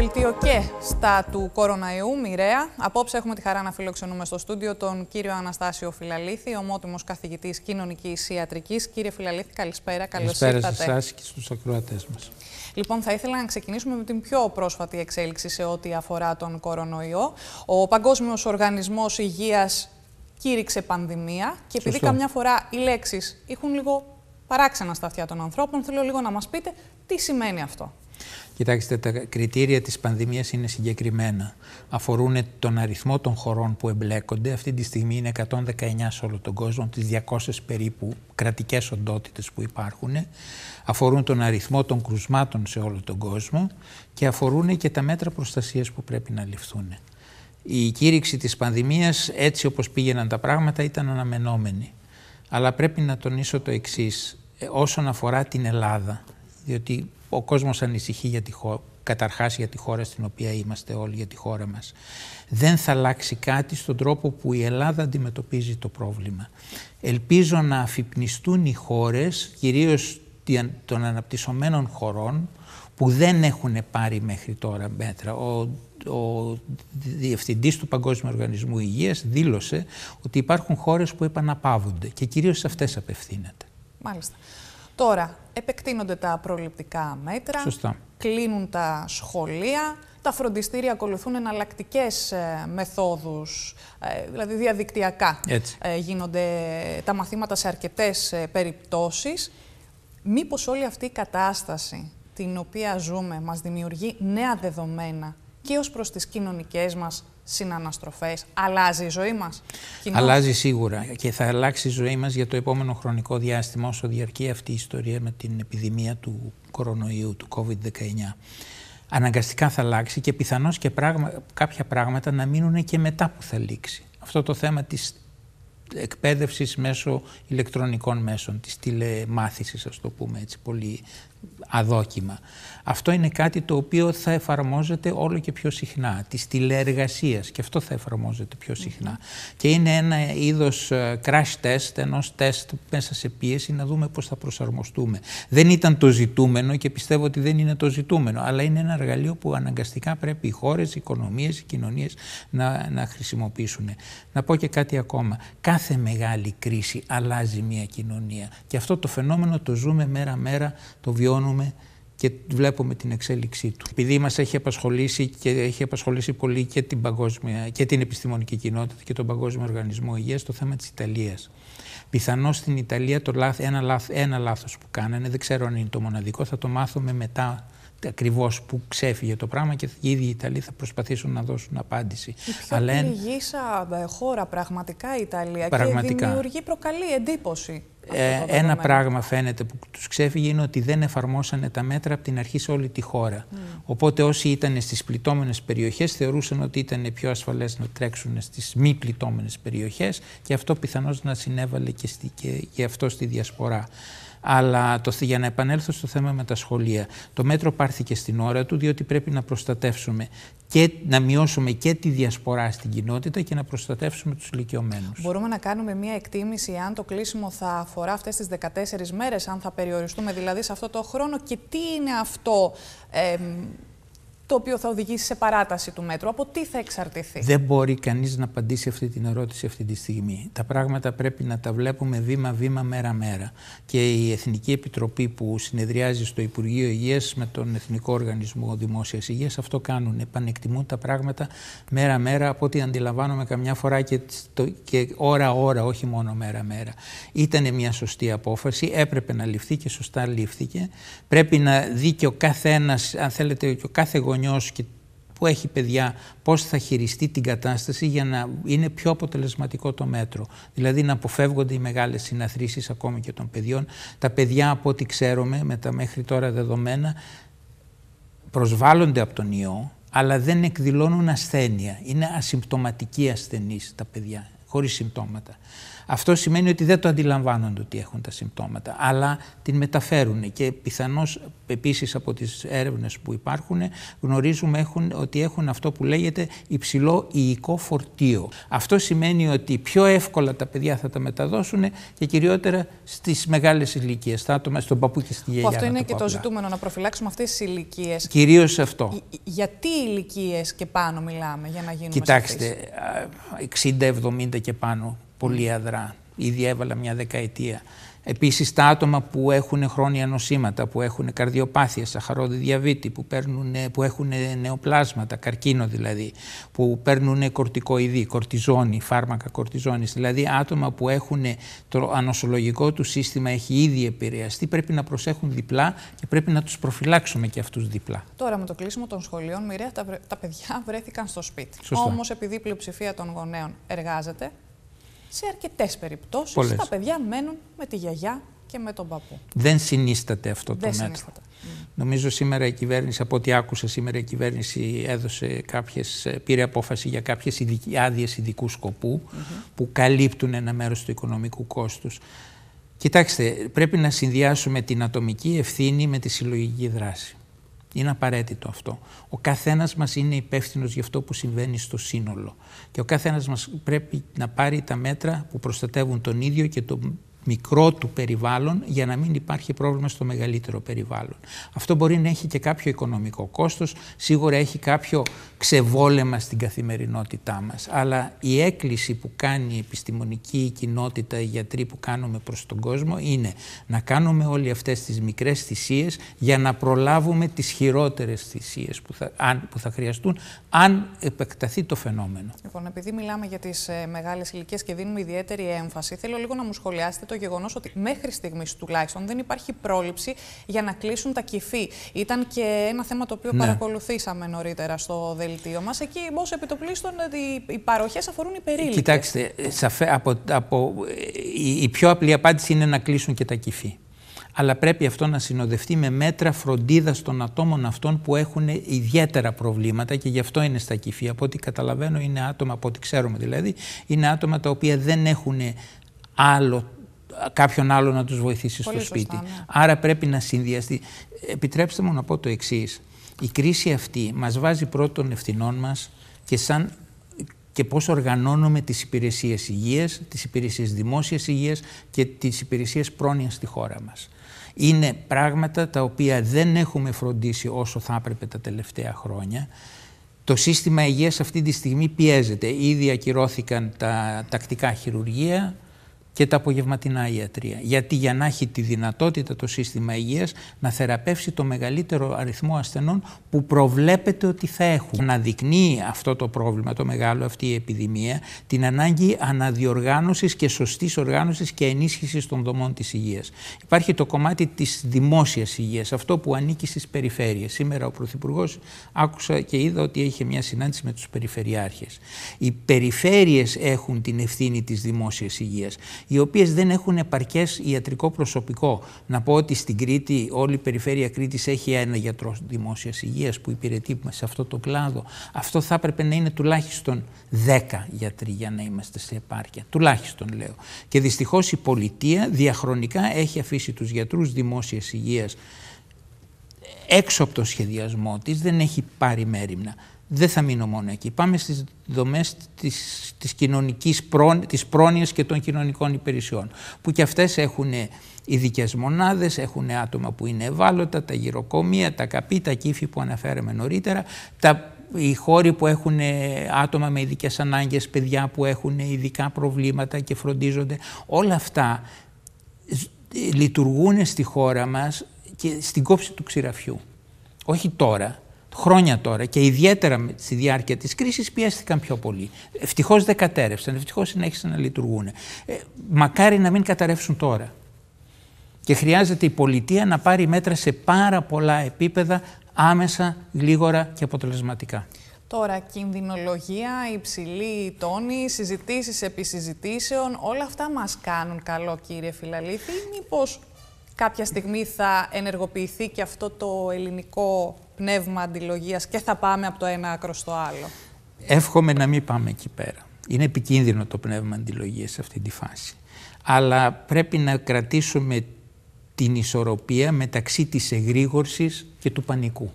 δελτίο και στα του κοροναϊού, μοιραία. Απόψε έχουμε τη χαρά να φιλοξενούμε στο στούντιο τον κύριο Αναστάσιο Φιλαλήθη, ομότιμος καθηγητής κοινωνικής ιατρικής. Κύριε Φιλαλήθη, καλησπέρα. Καλώς ήρθατε. Καλησπέρα σε και στους ακροατές μας. Λοιπόν, θα ήθελα να ξεκινήσουμε με την πιο πρόσφατη εξέλιξη σε ό,τι αφορά τον κορονοϊό. Ο Παγκόσμιος Οργανισμός Υγείας κήρυξε πανδημία και επειδή καμιά φορά οι λέξεις έχουν λίγο παράξενα στα αυτιά των ανθρώπων, θέλω λίγο να μας πείτε τι σημαίνει αυτό. Κοιτάξτε, τα κριτήρια της πανδημίας είναι συγκεκριμένα. Αφορούν τον αριθμό των χωρών που εμπλέκονται. Αυτή τη στιγμή είναι 119 σε όλο τον κόσμο, τις 200 περίπου κρατικές οντότητες που υπάρχουν. Αφορούν τον αριθμό των κρουσμάτων σε όλο τον κόσμο και αφορούν και τα μέτρα προστασίας που πρέπει να ληφθούν. Η κήρυξη της πανδημίας, έτσι όπως πήγαιναν τα πράγματα, ήταν αναμενόμενη. Αλλά πρέπει να τονίσω το εξής ε, όσον αφορά την Ελλάδα, διότι ο κόσμος ανησυχεί για τη καταρχάς για τη χώρα στην οποία είμαστε όλοι, για τη χώρα μας. Δεν θα αλλάξει κάτι στον τρόπο που η Ελλάδα αντιμετωπίζει το πρόβλημα. Ελπίζω να αφυπνιστούν οι χώρες, κυρίως των αναπτυσσομένων χωρών, που δεν έχουν πάρει μέχρι τώρα μέτρα. Ο, ο διευθυντής του Παγκόσμιου Οργανισμού Υγείας δήλωσε ότι υπάρχουν χώρες που επαναπαύονται και κυρίως σε αυτές απευθύνεται. Μάλιστα. Τώρα, επεκτείνονται τα προληπτικά μέτρα, Σωστά. κλείνουν τα σχολεία, τα φροντιστήρια ακολουθούν εναλλακτικές ε, μεθόδους, ε, δηλαδή διαδικτυακά ε, γίνονται τα μαθήματα σε αρκετές περιπτώσεις. Μήπως όλη αυτή η κατάσταση την οποία ζούμε μας δημιουργεί νέα δεδομένα και ως προς τις κοινωνικές μας συναναστροφές, αλλάζει η ζωή μας. Αλλάζει σίγουρα και θα αλλάξει η ζωή μας για το επόμενο χρονικό διάστημα όσο διαρκεί αυτή η ιστορία με την επιδημία του κορονοϊού, του COVID-19. Αναγκαστικά θα αλλάξει και πιθανώς και πράγμα, κάποια πράγματα να μείνουν και μετά που θα λήξει. Αυτό το θέμα της εκπαίδευσης μέσω ηλεκτρονικών μέσων, της τηλεμάθησης, ας το πούμε έτσι πολύ αδόκιμα. Αυτό είναι κάτι το οποίο θα εφαρμόζεται όλο και πιο συχνά, της τηλεεργασίας και αυτό θα εφαρμόζεται πιο συχνα Και είναι ένα είδος ε, crash test, ενός τεστ μέσα σε πίεση να δούμε πώς θα προσαρμοστούμε. Δεν ήταν το ζητούμενο και πιστεύω ότι δεν είναι το ζητούμενο, αλλά είναι ένα εργαλείο που αναγκαστικά πρέπει οι χώρες, οι οικονομίες, οι κοινωνίες να, να χρησιμοποιήσουν. Να πω και κάτι ακόμα. Κάθε μεγάλη κρίση αλλάζει μια κοινωνία και αυτό το φαινόμενο το ζούμε μέρα-μέρα, το βιώνουμε βιώνουμε και βλέπουμε την εξέλιξή του. Επειδή μας έχει απασχολήσει και έχει απασχολήσει πολύ και την, παγκόσμια, και την επιστημονική κοινότητα και τον Παγκόσμιο Οργανισμό Υγείας το θέμα της Ιταλίας. Πιθανώς στην Ιταλία το λάθ, ένα, λάθ, ένα λάθος που κάνανε, δεν ξέρω αν είναι το μοναδικό, θα το μάθουμε μετά ακριβώς που ξέφυγε το πράγμα και οι ίδιοι οι Ιταλοί θα προσπαθήσουν να δώσουν απάντηση. Η πιο Αλλά... χώρα πραγματικά η Ιταλία πραγματικά. και δημιουργεί, προκαλεί εντύπωση ε, ένα πράγμα φαίνεται που τους ξέφυγε είναι ότι δεν εφαρμόσανε τα μέτρα από την αρχή σε όλη τη χώρα. Mm. Οπότε όσοι ήταν στις πληττόμενες περιοχές θεωρούσαν ότι ήταν πιο ασφαλές να τρέξουν στις μη πληττόμενες περιοχές και αυτό πιθανώς να συνέβαλε και, στη, και, και αυτό στη διασπορά. Αλλά το, για να επανέλθω στο θέμα με τα σχολεία, το μέτρο πάρθηκε στην ώρα του διότι πρέπει να προστατεύσουμε και να μειώσουμε και τη διασπορά στην κοινότητα και να προστατεύσουμε τους ηλικιωμένους. Μπορούμε να κάνουμε μια εκτίμηση αν το κλείσιμο θα αφορά αφορά αυτές τις 14 μέρες, αν θα περιοριστούμε δηλαδή σε αυτό το χρόνο και τι είναι αυτό ε, το οποίο θα οδηγήσει σε παράταση του μέτρου. Από τι θα εξαρτηθεί. Δεν μπορεί κανείς να απαντήσει αυτή την ερώτηση αυτή τη στιγμή. Τα πράγματα πρέπει να τα βλέπουμε βήμα-βήμα, μέρα-μέρα. Και η Εθνική Επιτροπή που συνεδριάζει στο Υπουργείο Υγείας με τον Εθνικό Οργανισμό Δημόσιας υγείας, αυτό κάνουν. Επανεκτιμούν τα πράγματα μέρα-μέρα από ό,τι αντιλαμβάνομαι καμιά φορά και, και ώρα-ώρα, όχι μόνο μέρα-μέρα. Ήταν μια σωστή απόφαση, έπρεπε να ληφθεί και σωστά λήφθηκε. Πρέπει να δει και ο καθένας αν θέλετε, και ο κάθε γονιός και που έχει παιδιά, πώς θα χειριστεί την κατάσταση για να είναι πιο αποτελεσματικό το μέτρο. Δηλαδή να αποφεύγονται οι μεγάλες συναθρήσεις ακόμη και των παιδιών. Τα παιδιά από ό,τι ξέρουμε με τα μέχρι τώρα δεδομένα προσβάλλονται από τον ιό, αλλά δεν εκδηλώνουν ασθένεια. Είναι ασυμπτωματικοί ασθενείς τα παιδιά, χωρίς συμπτώματα. Αυτό σημαίνει ότι δεν το αντιλαμβάνονται ότι έχουν τα συμπτώματα, αλλά την μεταφέρουν και πιθανώς, επίσης από τις έρευνες που υπάρχουν γνωρίζουμε έχουν, ότι έχουν αυτό που λέγεται υψηλό υλικό φορτίο. Αυτό σημαίνει ότι πιο εύκολα τα παιδιά θα τα μεταδώσουν και κυριότερα στις μεγάλες ηλικίες, στα άτομα, στον παππού και στη γιαγιά. Αυτό είναι το και το ζητούμενο, να προφυλάξουμε αυτές τις ηλικίες. Κυρίως αυτό. Γιατί ηλικίες και πάνω μιλάμε για να γίνουμε Κοιτάξτε, 60-70 και πάνω πολύ αδρά. Ήδη έβαλα μια δεκαετία. Επίσης, τα άτομα που έχουν χρόνια νοσήματα, που έχουν καρδιοπάθεια, σαχαρόδι διαβήτη, που, παίρνουν, που έχουν νεοπλάσματα, καρκίνο δηλαδή, που παίρνουν κορτικοειδή, κορτιζόνη, φάρμακα κορτιζόνης, δηλαδή άτομα που έχουν το ανοσολογικό του σύστημα έχει ήδη επηρεαστεί, πρέπει να προσέχουν διπλά και πρέπει να τους προφυλάξουμε και αυτούς διπλά. Τώρα, με το κλείσιμο των σχολείων, μοιραία τα παιδιά βρέθηκαν στο σπίτι. Όμως, επειδή η των γονέων εργάζεται, σε αρκετές περιπτώσεις τα παιδιά μένουν με τη γιαγιά και με τον παππού. Δεν συνίσταται αυτό το μέτρο. Mm. Νομίζω σήμερα η κυβέρνηση, από ό,τι άκουσα, σήμερα η κυβέρνηση έδωσε κάποιες, ε, πήρε απόφαση για κάποιες άδειες ειδικού σκοπού mm-hmm. που καλύπτουν ένα μέρος του οικονομικού κόστους. Κοιτάξτε, πρέπει να συνδυάσουμε την ατομική ευθύνη με τη συλλογική δράση. Είναι απαραίτητο αυτό. Ο καθένας μας είναι υπεύθυνος για αυτό που συμβαίνει στο σύνολο. Και ο καθένας μας πρέπει να πάρει τα μέτρα που προστατεύουν τον ίδιο και τον μικρό του περιβάλλον για να μην υπάρχει πρόβλημα στο μεγαλύτερο περιβάλλον. Αυτό μπορεί να έχει και κάποιο οικονομικό κόστος, σίγουρα έχει κάποιο ξεβόλεμα στην καθημερινότητά μας. Αλλά η έκκληση που κάνει η επιστημονική κοινότητα, οι γιατροί που κάνουμε προς τον κόσμο είναι να κάνουμε όλοι αυτές τις μικρές θυσίες για να προλάβουμε τις χειρότερες θυσίες που, θα, που θα χρειαστούν αν επεκταθεί το φαινόμενο. Λοιπόν, επειδή μιλάμε για τις ε, μεγάλες ηλικίες και δίνουμε ιδιαίτερη έμφαση, θέλω λίγο να μου σχολιάσετε το γεγονός ότι μέχρι στιγμής τουλάχιστον δεν υπάρχει πρόληψη για να κλείσουν τα κυφή. Ήταν και ένα θέμα το οποίο ναι. παρακολουθήσαμε νωρίτερα στο δελτίο μας. Εκεί, ω επιτοπλίστων ε, οι παροχές αφορούν υπερήλικε. Κοιτάξτε, ε, σαφέ, από, από, ε, η, πιο απλή απάντηση είναι να κλείσουν και τα κυφή αλλά πρέπει αυτό να συνοδευτεί με μέτρα φροντίδας των ατόμων αυτών που έχουν ιδιαίτερα προβλήματα και γι' αυτό είναι στα κυφή. Από ό,τι καταλαβαίνω, είναι άτομα, από ό,τι ξέρουμε δηλαδή, είναι άτομα τα οποία δεν έχουν άλλο κάποιον άλλο να τους βοηθήσει στο σπίτι. Ναι. Άρα πρέπει να συνδυαστεί. Επιτρέψτε μου να πω το εξής. Η κρίση αυτή μας βάζει πρώτων ευθυνών μας και σαν και πώς οργανώνουμε τις υπηρεσίες υγείας, τις υπηρεσίες δημόσιας υγείας και τις υπηρεσίες πρόνοιας στη χώρα μας. Είναι πράγματα τα οποία δεν έχουμε φροντίσει όσο θα έπρεπε τα τελευταία χρόνια. Το σύστημα υγείας αυτή τη στιγμή πιέζεται. Ήδη ακυρώθηκαν τα τακτικά χειρουργεία, και τα απογευματινά ιατρία. Γιατί για να έχει τη δυνατότητα το σύστημα υγείας να θεραπεύσει το μεγαλύτερο αριθμό ασθενών που προβλέπεται ότι θα έχουν. Να δεικνύει αυτό το πρόβλημα, το μεγάλο αυτή η επιδημία, την ανάγκη αναδιοργάνωσης και σωστής οργάνωσης και ενίσχυσης των δομών της υγείας. Υπάρχει το κομμάτι της δημόσιας υγείας, αυτό που ανήκει στις περιφέρειες. Σήμερα ο Πρωθυπουργός άκουσα και είδα ότι είχε μια συνάντηση με τους περιφερειάρχες. Οι περιφέρειες έχουν την ευθύνη της δημόσιας υγείας οι οποίες δεν έχουν επαρκές ιατρικό προσωπικό. Να πω ότι στην Κρήτη, όλη η περιφέρεια Κρήτης έχει ένα γιατρός δημόσιας υγείας που υπηρετεί σε αυτό το κλάδο. Αυτό θα έπρεπε να είναι τουλάχιστον 10 γιατροί για να είμαστε σε επάρκεια. Τουλάχιστον λέω. Και δυστυχώς η πολιτεία διαχρονικά έχει αφήσει τους γιατρούς δημόσιας υγείας έξω από το σχεδιασμό της, δεν έχει πάρει μέρημνα δεν θα μείνω μόνο εκεί. Πάμε στις δομές της, της, κοινωνικής της πρόνοιας και των κοινωνικών υπηρεσιών, που και αυτές έχουν ειδικές μονάδες, έχουν άτομα που είναι ευάλωτα, τα γυροκομεία, τα καπί, τα που αναφέραμε νωρίτερα, τα οι χώροι που έχουν άτομα με ειδικές ανάγκες, παιδιά που έχουν ειδικά προβλήματα και φροντίζονται, όλα αυτά λειτουργούν στη χώρα μας και στην κόψη του ξηραφιού. Όχι τώρα, χρόνια τώρα και ιδιαίτερα στη διάρκεια της κρίσης πιέστηκαν πιο πολύ. Ευτυχώς δεν κατέρευσαν, ευτυχώς συνέχισαν να λειτουργούν. Ε, μακάρι να μην καταρρεύσουν τώρα. Και χρειάζεται η πολιτεία να πάρει μέτρα σε πάρα πολλά επίπεδα άμεσα, γλίγορα και αποτελεσματικά. Τώρα, κινδυνολογία, υψηλή τόνη, συζητήσεις επί συζητήσεων, όλα αυτά μας κάνουν καλό κύριε Φιλαλίθη. Μήπως κάποια στιγμή θα ενεργοποιηθεί και αυτό το ελληνικό πνεύμα αντιλογίας και θα πάμε από το ένα άκρο στο άλλο. Εύχομαι να μην πάμε εκεί πέρα. Είναι επικίνδυνο το πνεύμα αντιλογίας σε αυτή τη φάση. Αλλά πρέπει να κρατήσουμε την ισορροπία μεταξύ της εγρήγορσης και του πανικού.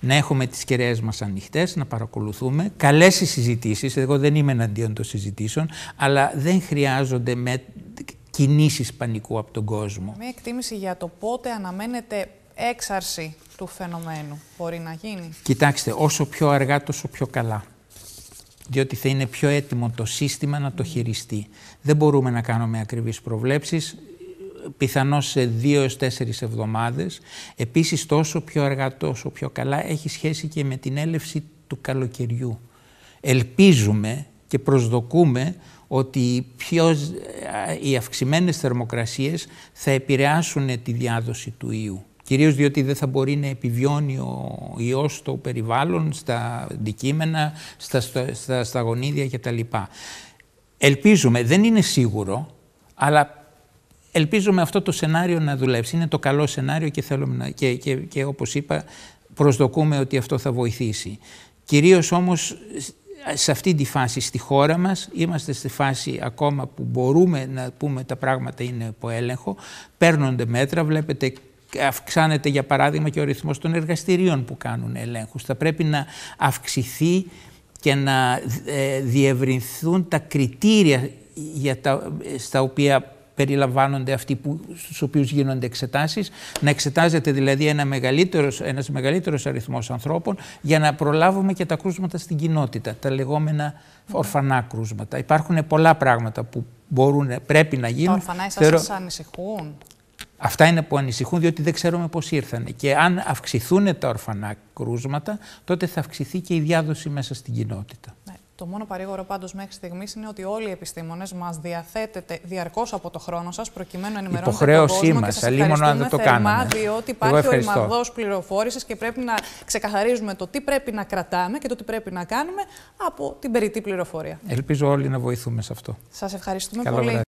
Να έχουμε τις κεραίες μας ανοιχτές, να παρακολουθούμε. Καλές οι συζητήσεις, εγώ δεν είμαι εναντίον των συζητήσεων, αλλά δεν χρειάζονται με κινήσεις πανικού από τον κόσμο. Μια εκτίμηση για το πότε αναμένεται έξαρση του φαινομένου. Μπορεί να γίνει. Κοιτάξτε, όσο πιο αργά τόσο πιο καλά. Διότι θα είναι πιο έτοιμο το σύστημα να το χειριστεί. Δεν μπορούμε να κάνουμε ακριβείς προβλέψεις, πιθανω σε δύο έως τέσσερις εβδομάδες. Επίσης, τόσο πιο αργά τόσο πιο καλά έχει σχέση και με την έλευση του καλοκαιριού. Ελπίζουμε και προσδοκούμε ότι οι αυξημένες θερμοκρασίες θα επηρεάσουν τη διάδοση του ιού κυρίως διότι δεν θα μπορεί να επιβιώνει ο ιός στο περιβάλλον, στα αντικείμενα, στα, στα, στα γονίδια λοιπά. Ελπίζουμε, δεν είναι σίγουρο, αλλά ελπίζουμε αυτό το σενάριο να δουλέψει. Είναι το καλό σενάριο και, θέλουμε να, και, όπως είπα προσδοκούμε ότι αυτό θα βοηθήσει. Κυρίως όμως σε αυτή τη φάση στη χώρα μας, είμαστε στη φάση ακόμα που μπορούμε να πούμε τα πράγματα είναι υπό έλεγχο, παίρνονται μέτρα, βλέπετε αυξάνεται για παράδειγμα και ο ρυθμός των εργαστηρίων που κάνουν ελέγχους. Θα πρέπει να αυξηθεί και να ε, διευρυνθούν τα κριτήρια για τα, στα οποία περιλαμβάνονται αυτοί που, στους οποίους γίνονται εξετάσεις, να εξετάζεται δηλαδή ένα μεγαλύτερος, ένας μεγαλύτερος αριθμός ανθρώπων για να προλάβουμε και τα κρούσματα στην κοινότητα, τα λεγόμενα ορφανά κρούσματα. Υπάρχουν πολλά πράγματα που μπορούν, πρέπει να γίνουν. Τα ορφανά σας ανησυχούν. Αυτά είναι που ανησυχούν διότι δεν ξέρουμε πώς ήρθαν. Και αν αυξηθούν τα ορφανά κρούσματα, τότε θα αυξηθεί και η διάδοση μέσα στην κοινότητα. Ναι, το μόνο παρήγορο πάντως μέχρι στιγμής είναι ότι όλοι οι επιστήμονες μας διαθέτεται διαρκώς από το χρόνο σας προκειμένου να ενημερώνετε τον κόσμο μας, και σας ευχαριστούμε αν δεν το θερμά κάνουμε. διότι υπάρχει ημαδός πληροφόρησης και πρέπει να ξεκαθαρίζουμε το τι πρέπει να κρατάμε και το τι πρέπει να κάνουμε από την περιττή πληροφορία. Ελπίζω όλοι να βοηθούμε σε αυτό. Σας ευχαριστούμε πολύ.